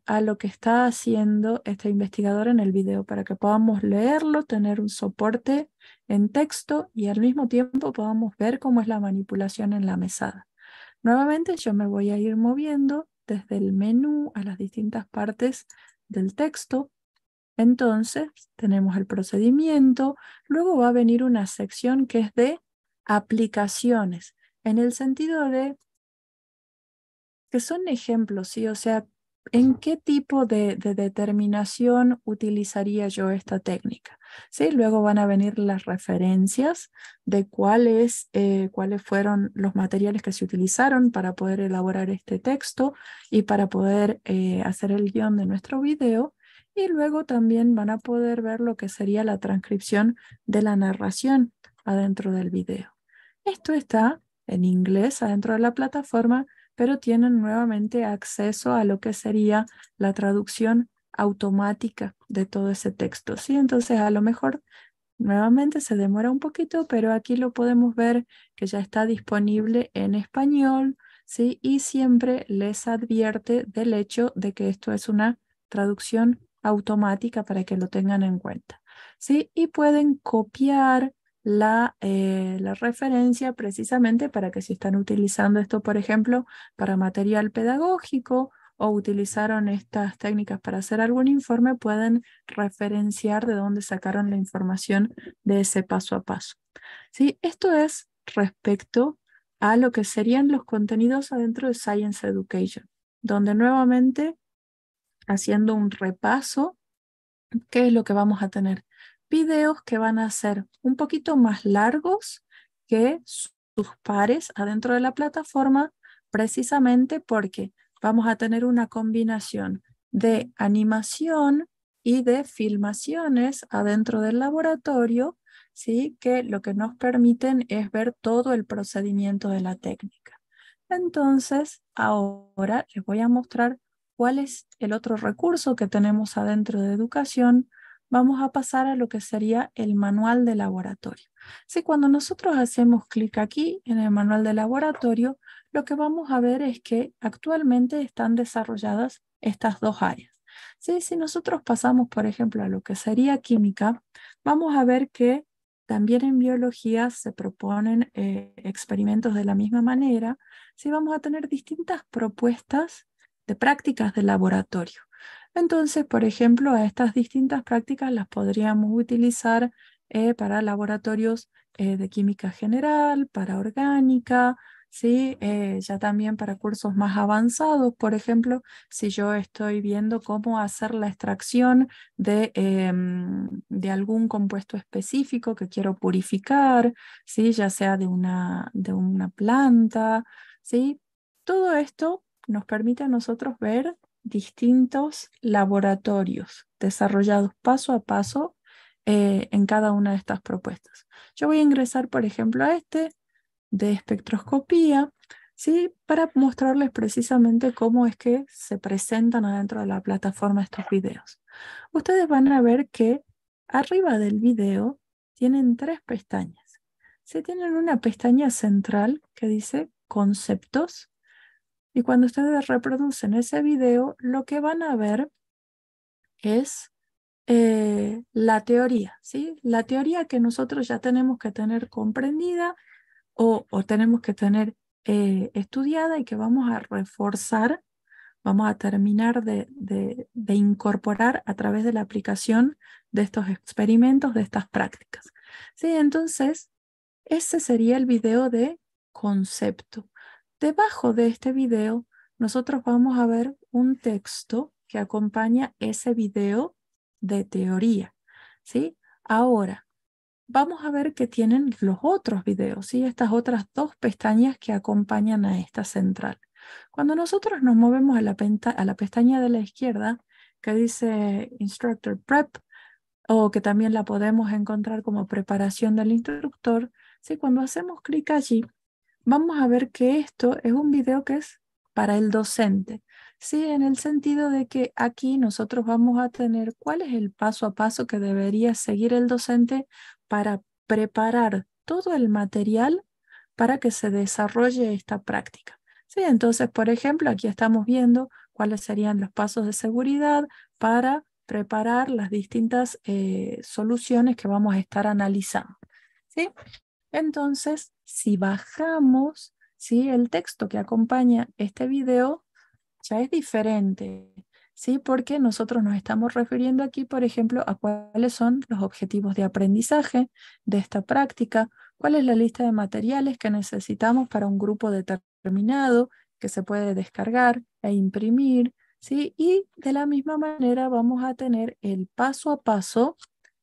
a lo que está haciendo este investigador en el video para que podamos leerlo, tener un soporte en texto y al mismo tiempo podamos ver cómo es la manipulación en la mesada. Nuevamente yo me voy a ir moviendo desde el menú a las distintas partes del texto. Entonces tenemos el procedimiento, luego va a venir una sección que es de aplicaciones, en el sentido de que son ejemplos, ¿sí? O sea, ¿en qué tipo de, determinación utilizaría yo esta técnica? ¿Sí? Luego van a venir las referencias de cuáles, eh, fueron los materiales que se utilizaron para poder elaborar este texto y para poder eh, hacer el guión de nuestro video. Y luego también van a poder ver lo que sería la transcripción de la narración adentro del video. Esto está en inglés adentro de la plataforma pero tienen nuevamente acceso a lo que sería la traducción automática de todo ese texto. ¿sí? Entonces, a lo mejor nuevamente se demora un poquito, pero aquí lo podemos ver que ya está disponible en español, ¿sí? Y siempre les advierte del hecho de que esto es una traducción automática para que lo tengan en cuenta, ¿sí? Y pueden copiar eh, la, referencia precisamente para que si están utilizando esto, por ejemplo, para material pedagógico o utilizaron estas técnicas para hacer algún informe, pueden referenciar de dónde sacaron la información de ese paso a paso. ¿Sí? Esto es respecto a lo que serían los contenidos adentro de Science Education, donde nuevamente, haciendo un repaso, ¿qué es lo que vamos a tener? videos que van a ser un poquito más largos que sus pares adentro de la plataforma, precisamente porque vamos a tener una combinación de animación y de filmaciones adentro del laboratorio, ¿sí? que lo que nos permiten es ver todo el procedimiento de la técnica. Entonces, ahora les voy a mostrar cuál es el otro recurso que tenemos adentro de educación vamos a pasar a lo que sería el manual de laboratorio. Si cuando nosotros hacemos clic aquí en el manual de laboratorio, lo que vamos a ver es que actualmente están desarrolladas estas dos áreas. ¿Sí? Si nosotros pasamos, por ejemplo, a lo que sería química, vamos a ver que también en biología se proponen eh, experimentos de la misma manera, vamos a tener distintas propuestas de prácticas de laboratorio. Entonces, por ejemplo, a estas distintas prácticas las podríamos utilizar eh, para laboratorios eh, de química general, para orgánica, eh, ya también para cursos más avanzados, por ejemplo, si yo estoy viendo cómo hacer la extracción em, de, algún compuesto específico que quiero purificar, ¿sí? ya sea de una, de una planta, ¿sí? todo esto nos permite a nosotros ver distintos laboratorios desarrollados paso a paso eh, en cada una de estas propuestas. Yo voy a ingresar, por ejemplo, a este de espectroscopía, ¿sí? para mostrarles precisamente cómo es que se presentan adentro de la plataforma estos videos. Ustedes van a ver que arriba del video tienen tres pestañas. Se Tienen una pestaña central que dice conceptos, y cuando ustedes reproducen ese video, lo que van a ver es eh, la teoría, ¿sí? La teoría que nosotros ya tenemos que tener comprendida o, tenemos que tener eh, estudiada y que vamos a reforzar, vamos a terminar de, de incorporar a través de la aplicación de estos experimentos, de estas prácticas. Sí, entonces, ese sería el video de concepto. Debajo de este video, nosotros vamos a ver un texto que acompaña ese video de teoría, ¿sí? Ahora, vamos a ver qué tienen los otros videos, ¿sí? Estas otras dos pestañas que acompañan a esta central. Cuando nosotros nos movemos a la, pestaña de la izquierda, que dice Instructor Prep, o que también la podemos encontrar como preparación del instructor, ¿sí? cuando hacemos clic allí, vamos a ver que esto es un video que es para el docente. Sí, en el sentido de que aquí nosotros vamos a tener cuál es el paso a paso que debería seguir el docente para preparar todo el material para que se desarrolle esta práctica. Sí, entonces, por ejemplo, aquí estamos viendo cuáles serían los pasos de seguridad para preparar las distintas eh, soluciones que vamos a estar analizando. ¿sí? Entonces, si bajamos ¿sí? el texto que acompaña este video, ya es diferente, ¿sí? porque nosotros nos estamos refiriendo aquí, por ejemplo, a cuáles son los objetivos de aprendizaje de esta práctica, cuál es la lista de materiales que necesitamos para un grupo determinado que se puede descargar e imprimir, ¿sí? y de la misma manera vamos a tener el paso a paso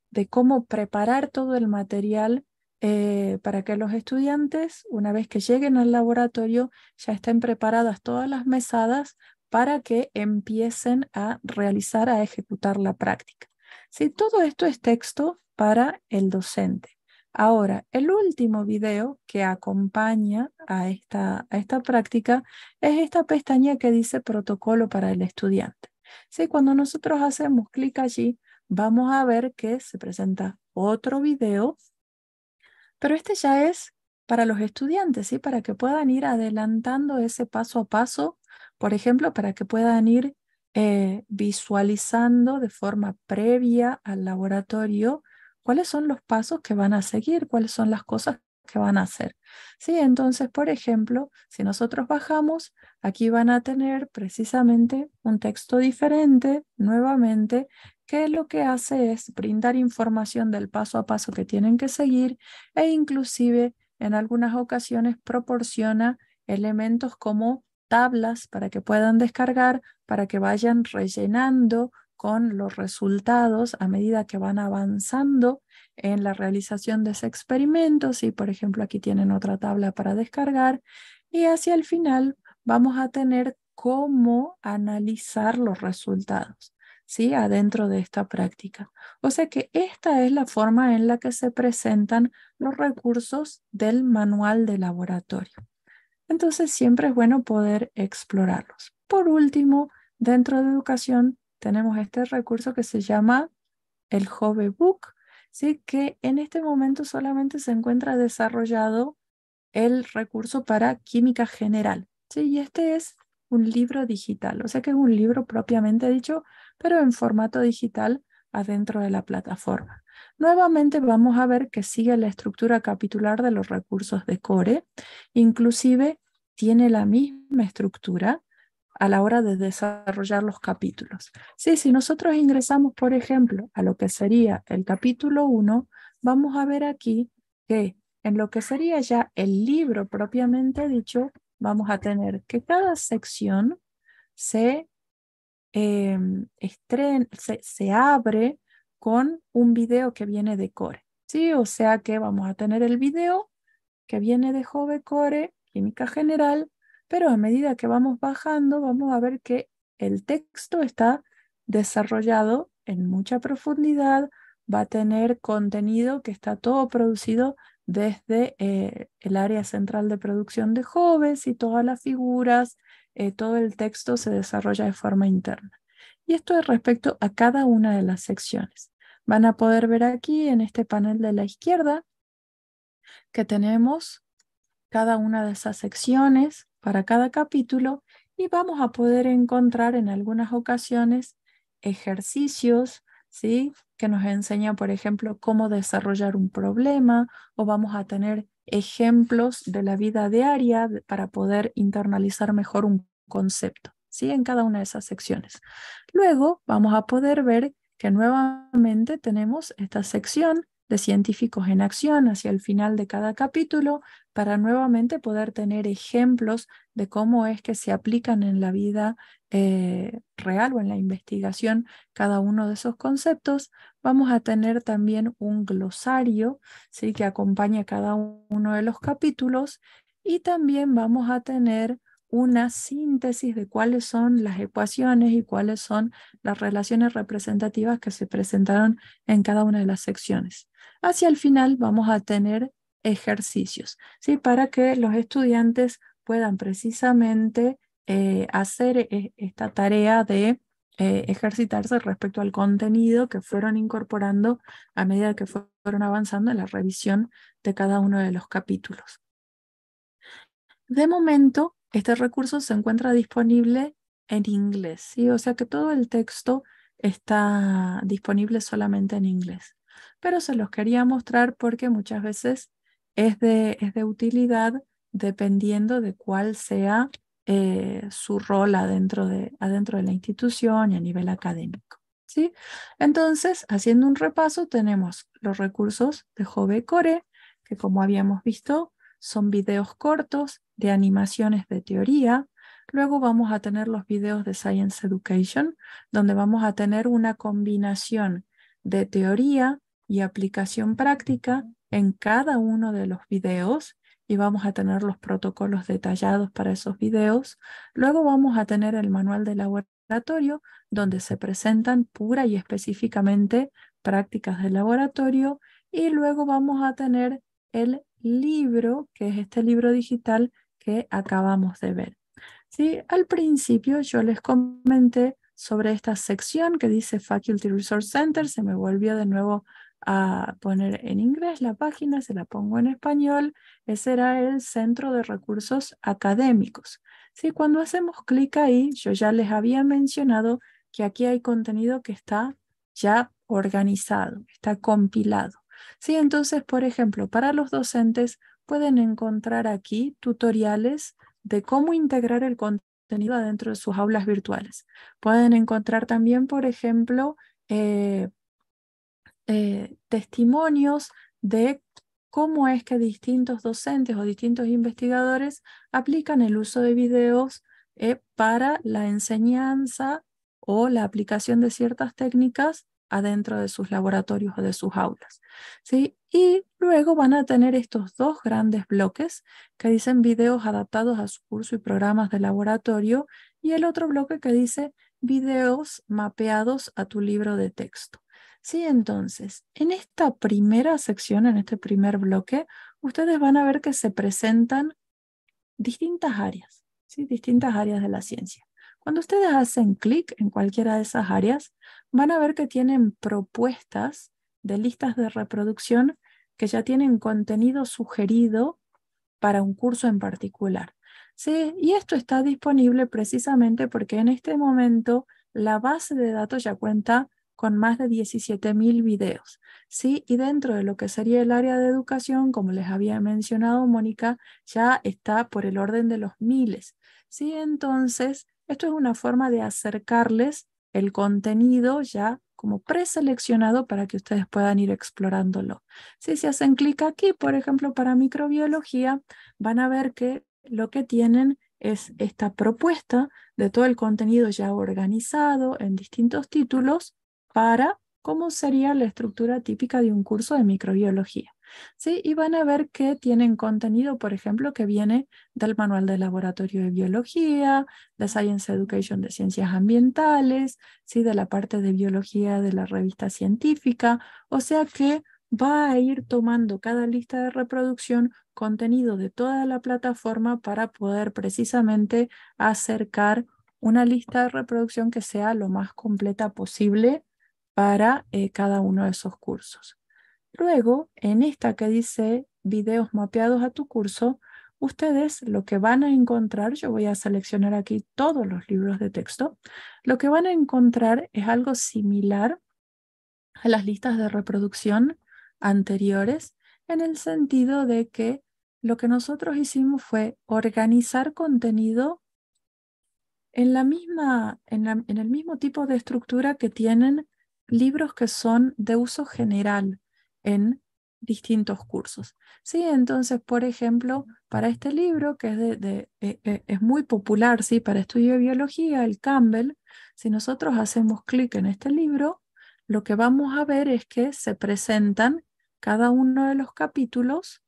de cómo preparar todo el material eh, para que los estudiantes, una vez que lleguen al laboratorio, ya estén preparadas todas las mesadas para que empiecen a realizar, a ejecutar la práctica. Sí, todo esto es texto para el docente. Ahora, el último video que acompaña a esta, a esta práctica es esta pestaña que dice protocolo para el estudiante. Sí, cuando nosotros hacemos clic allí, vamos a ver que se presenta otro video pero este ya es para los estudiantes, ¿sí? para que puedan ir adelantando ese paso a paso, por ejemplo, para que puedan ir eh, visualizando de forma previa al laboratorio cuáles son los pasos que van a seguir, cuáles son las cosas que van a hacer. ¿Sí? Entonces, por ejemplo, si nosotros bajamos, aquí van a tener precisamente un texto diferente, nuevamente, que lo que hace es brindar información del paso a paso que tienen que seguir e inclusive en algunas ocasiones proporciona elementos como tablas para que puedan descargar, para que vayan rellenando con los resultados a medida que van avanzando en la realización de ese experimento. Si, por ejemplo, aquí tienen otra tabla para descargar y hacia el final vamos a tener cómo analizar los resultados. ¿sí? adentro de esta práctica. O sea que esta es la forma en la que se presentan los recursos del manual de laboratorio. Entonces siempre es bueno poder explorarlos. Por último, dentro de educación tenemos este recurso que se llama el Jove Book, ¿sí? que en este momento solamente se encuentra desarrollado el recurso para química general. ¿sí? Y este es un libro digital, o sea que es un libro propiamente dicho pero en formato digital adentro de la plataforma. Nuevamente vamos a ver que sigue la estructura capitular de los recursos de Core, inclusive tiene la misma estructura a la hora de desarrollar los capítulos. Sí, si nosotros ingresamos, por ejemplo, a lo que sería el capítulo 1, vamos a ver aquí que en lo que sería ya el libro propiamente dicho, vamos a tener que cada sección se Em, se, abre con un video que viene de Core. ¿sí? O sea que vamos a tener el video que viene de Jove Core, química general, pero a medida que vamos bajando, vamos a ver que el texto está desarrollado en mucha profundidad, va a tener contenido que está todo producido desde eh, el área central de producción de Jove y todas las figuras eh, todo el texto se desarrolla de forma interna. Y esto es respecto a cada una de las secciones. Van a poder ver aquí en este panel de la izquierda que tenemos cada una de esas secciones para cada capítulo y vamos a poder encontrar en algunas ocasiones ejercicios ¿sí? que nos enseñan, por ejemplo, cómo desarrollar un problema o vamos a tener ejemplos de la vida diaria para poder internalizar mejor un concepto, ¿sí? En cada una de esas secciones. Luego vamos a poder ver que nuevamente tenemos esta sección de científicos en acción hacia el final de cada capítulo para nuevamente poder tener ejemplos de cómo es que se aplican en la vida eh, real o en la investigación cada uno de esos conceptos vamos a tener también un glosario ¿sí? que acompaña cada uno de los capítulos y también vamos a tener una síntesis de cuáles son las ecuaciones y cuáles son las relaciones representativas que se presentaron en cada una de las secciones. Hacia el final vamos a tener ejercicios, ¿sí? para que los estudiantes puedan precisamente eh, hacer eh, esta tarea de eh, ejercitarse respecto al contenido que fueron incorporando a medida que fueron avanzando en la revisión de cada uno de los capítulos. De momento, este recurso se encuentra disponible en inglés, o sea que todo el texto está disponible solamente en inglés. Pero se los quería mostrar porque muchas veces es de, es de utilidad dependiendo de cuál sea eh, su rol adentro de, adentro de la institución y a nivel académico. ¿sí? Entonces, haciendo un repaso, tenemos los recursos de Jove Core, que como habíamos visto, son videos cortos de animaciones de teoría. Luego vamos a tener los videos de Science Education, donde vamos a tener una combinación de teoría y aplicación práctica en cada uno de los videos y vamos a tener los protocolos detallados para esos videos. Luego vamos a tener el manual de laboratorio donde se presentan pura y específicamente prácticas de laboratorio y luego vamos a tener el libro, que es este libro digital que acabamos de ver. ¿Sí? Al principio yo les comenté sobre esta sección que dice Faculty Resource Center, se me volvió de nuevo a poner en inglés la página, se la pongo en español, ese era el Centro de Recursos Académicos. ¿Sí? Cuando hacemos clic ahí, yo ya les había mencionado que aquí hay contenido que está ya organizado, está compilado. ¿Sí? Entonces, por ejemplo, para los docentes pueden encontrar aquí tutoriales de cómo integrar el contenido dentro de sus aulas virtuales. Pueden encontrar también, por ejemplo, eh, eh, testimonios de cómo es que distintos docentes o distintos investigadores aplican el uso de videos eh, para la enseñanza o la aplicación de ciertas técnicas adentro de sus laboratorios o de sus aulas. ¿sí? Y luego van a tener estos dos grandes bloques que dicen videos adaptados a su curso y programas de laboratorio y el otro bloque que dice videos mapeados a tu libro de texto. Sí, entonces, en esta primera sección, en este primer bloque, ustedes van a ver que se presentan distintas áreas, distintas áreas de la ciencia. Cuando ustedes hacen clic en cualquiera de esas áreas, van a ver que tienen propuestas de listas de reproducción que ya tienen contenido sugerido para un curso en particular. Y esto está disponible precisamente porque en este momento la base de datos ya cuenta con más de 17.000 videos. ¿sí? Y dentro de lo que sería el área de educación, como les había mencionado Mónica, ya está por el orden de los miles. ¿sí? Entonces, esto es una forma de acercarles el contenido ya como preseleccionado para que ustedes puedan ir explorándolo. Si se hacen clic aquí, por ejemplo, para microbiología, van a ver que lo que tienen es esta propuesta de todo el contenido ya organizado en distintos títulos para cómo sería la estructura típica de un curso de microbiología. ¿sí? Y van a ver que tienen contenido, por ejemplo, que viene del manual de laboratorio de biología, de Science Education de Ciencias Ambientales, ¿sí? de la parte de biología de la revista científica, o sea que va a ir tomando cada lista de reproducción contenido de toda la plataforma para poder precisamente acercar una lista de reproducción que sea lo más completa posible para eh, cada uno de esos cursos. Luego, en esta que dice videos mapeados a tu curso, ustedes lo que van a encontrar, yo voy a seleccionar aquí todos los libros de texto, lo que van a encontrar es algo similar a las listas de reproducción anteriores, en el sentido de que lo que nosotros hicimos fue organizar contenido en, la misma, en el mismo tipo de estructura que tienen libros que son de uso general en distintos cursos. Sí, entonces, por ejemplo, para este libro, que es, eh, eh, es muy popular, ¿sí? para estudio de biología, el Campbell, si nosotros hacemos clic en este libro, lo que vamos a ver es que se presentan cada uno de los capítulos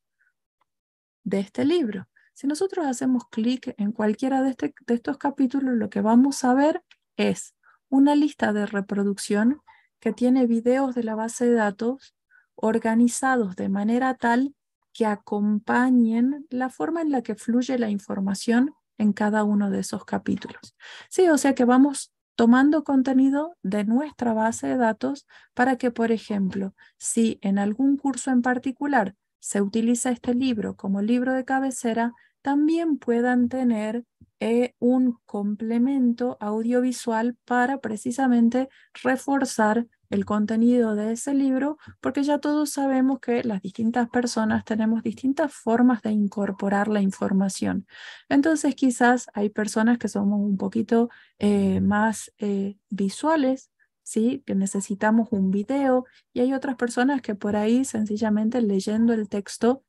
de este libro. Si nosotros hacemos clic en cualquiera de, este, de estos capítulos, lo que vamos a ver es una lista de reproducción que tiene videos de la base de datos organizados de manera tal que acompañen la forma en la que fluye la información en cada uno de esos capítulos. Sí, o sea que vamos tomando contenido de nuestra base de datos para que, por ejemplo, si en algún curso en particular se utiliza este libro como libro de cabecera, también puedan tener es eh, un complemento audiovisual para precisamente reforzar el contenido de ese libro, porque ya todos sabemos que las distintas personas tenemos distintas formas de incorporar la información. Entonces quizás hay personas que somos un poquito eh, más eh, visuales, ¿sí? que necesitamos un video, y hay otras personas que por ahí sencillamente leyendo el texto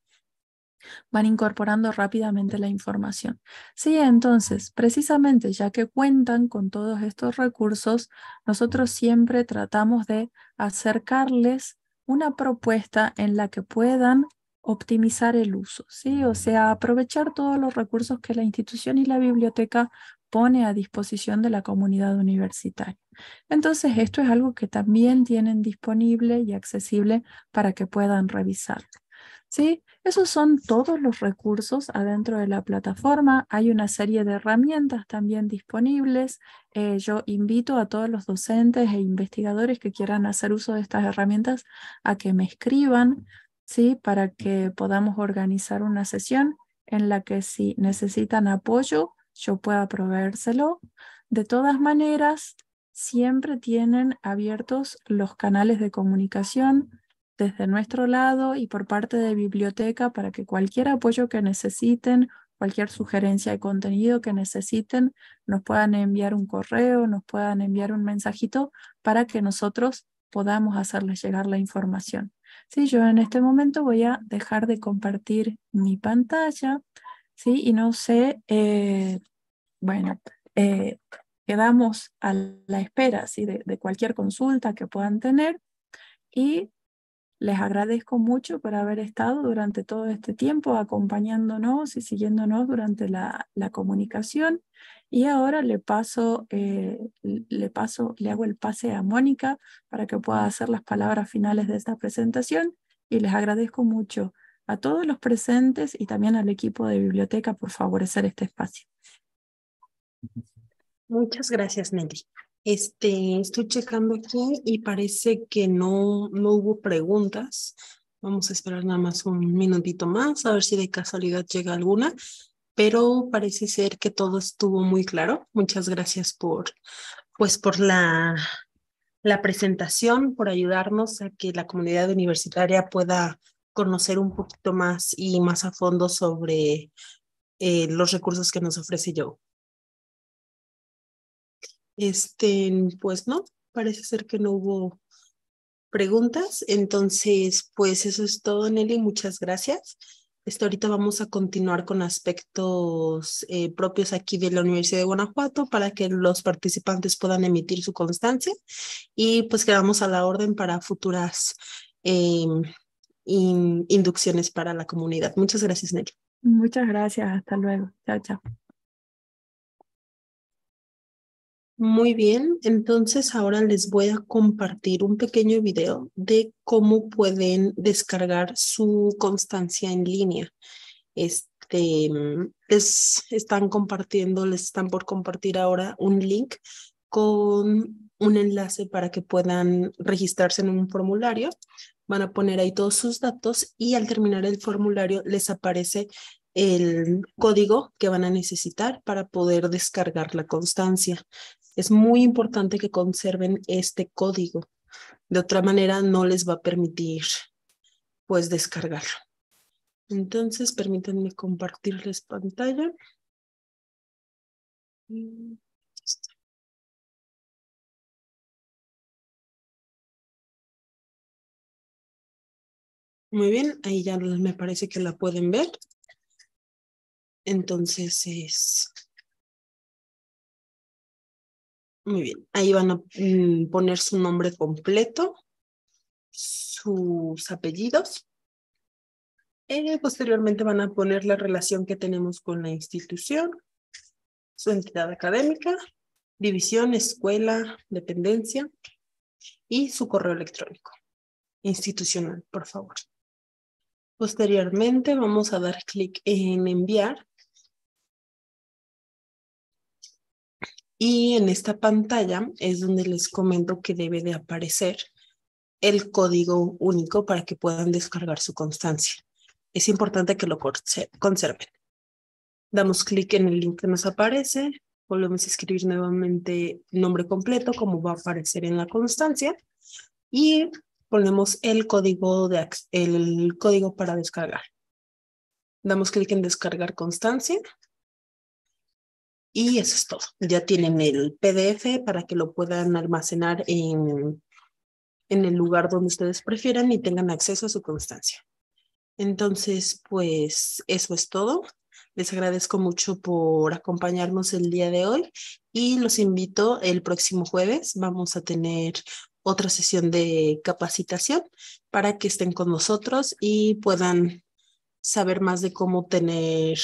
Van incorporando rápidamente la información. Sí, entonces, precisamente ya que cuentan con todos estos recursos, nosotros siempre tratamos de acercarles una propuesta en la que puedan optimizar el uso, ¿sí? O sea, aprovechar todos los recursos que la institución y la biblioteca pone a disposición de la comunidad universitaria. Entonces, esto es algo que también tienen disponible y accesible para que puedan revisarlo. Esos son todos los recursos adentro de la plataforma. Hay una serie de herramientas también disponibles. Eh, yo invito a todos los docentes e investigadores que quieran hacer uso de estas herramientas a que me escriban, ¿sí? Para que podamos organizar una sesión en la que si necesitan apoyo, yo pueda proveérselo. De todas maneras, siempre tienen abiertos los canales de comunicación desde nuestro lado y por parte de biblioteca para que cualquier apoyo que necesiten, cualquier sugerencia de contenido que necesiten, nos puedan enviar un correo, nos puedan enviar un mensajito para que nosotros podamos hacerles llegar la información. Sí, yo en este momento voy a dejar de compartir mi pantalla, ¿sí? Y no sé, eh, bueno, eh, quedamos a la espera de, de cualquier consulta que puedan tener y les agradezco mucho por haber estado durante todo este tiempo acompañándonos y siguiéndonos durante la, comunicación. Y ahora le paso, eh, le paso, le hago el pase a Mónica para que pueda hacer las palabras finales de esta presentación. Y les agradezco mucho a todos los presentes y también al equipo de biblioteca por favorecer este espacio. Muchas gracias, Nelly. Este, estoy checando aquí y parece que no, no hubo preguntas. Vamos a esperar nada más un minutito más, a ver si de casualidad llega alguna, pero parece ser que todo estuvo muy claro. Muchas gracias por, pues, por la, la presentación, por ayudarnos a que la comunidad universitaria pueda conocer un poquito más y más a fondo sobre eh, los recursos que nos ofrece yo. Este, pues no, parece ser que no hubo preguntas. Entonces, pues eso es todo, Nelly. Muchas gracias. Este, ahorita vamos a continuar con aspectos eh, propios aquí de la Universidad de Guanajuato para que los participantes puedan emitir su constancia y pues quedamos a la orden para futuras eh, inducciones para la comunidad. Muchas gracias, Nelly. Muchas gracias. Hasta luego. Chao, chao. Muy bien, entonces ahora les voy a compartir un pequeño video de cómo pueden descargar su constancia en línea. Este, les están compartiendo, les están por compartir ahora un link con un enlace para que puedan registrarse en un formulario. Van a poner ahí todos sus datos y al terminar el formulario les aparece el código que van a necesitar para poder descargar la constancia. Es muy importante que conserven este código. De otra manera, no les va a permitir, pues, descargarlo. Entonces, permítanme compartirles pantalla. Muy bien, ahí ya me parece que la pueden ver. Entonces es muy bien, ahí van a mm, poner su nombre completo, sus apellidos. Eh, posteriormente van a poner la relación que tenemos con la institución, su entidad académica, división, escuela, dependencia y su correo electrónico institucional, por favor. Posteriormente vamos a dar clic en enviar Y en esta pantalla es donde les comento que debe de aparecer el código único para que puedan descargar su constancia. Es importante que lo conserven. Damos clic en el link que nos aparece, volvemos a escribir nuevamente nombre completo como va a aparecer en la constancia y ponemos el código, de, el código para descargar. Damos clic en descargar constancia y eso es todo. Ya tienen el PDF para que lo puedan almacenar en, en el lugar donde ustedes prefieran y tengan acceso a su constancia. Entonces, pues eso es todo. Les agradezco mucho por acompañarnos el día de hoy y los invito el próximo jueves. Vamos a tener otra sesión de capacitación para que estén con nosotros y puedan saber más de cómo tener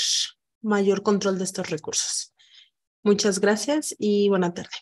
mayor control de estos recursos. Muchas gracias y buena tarde.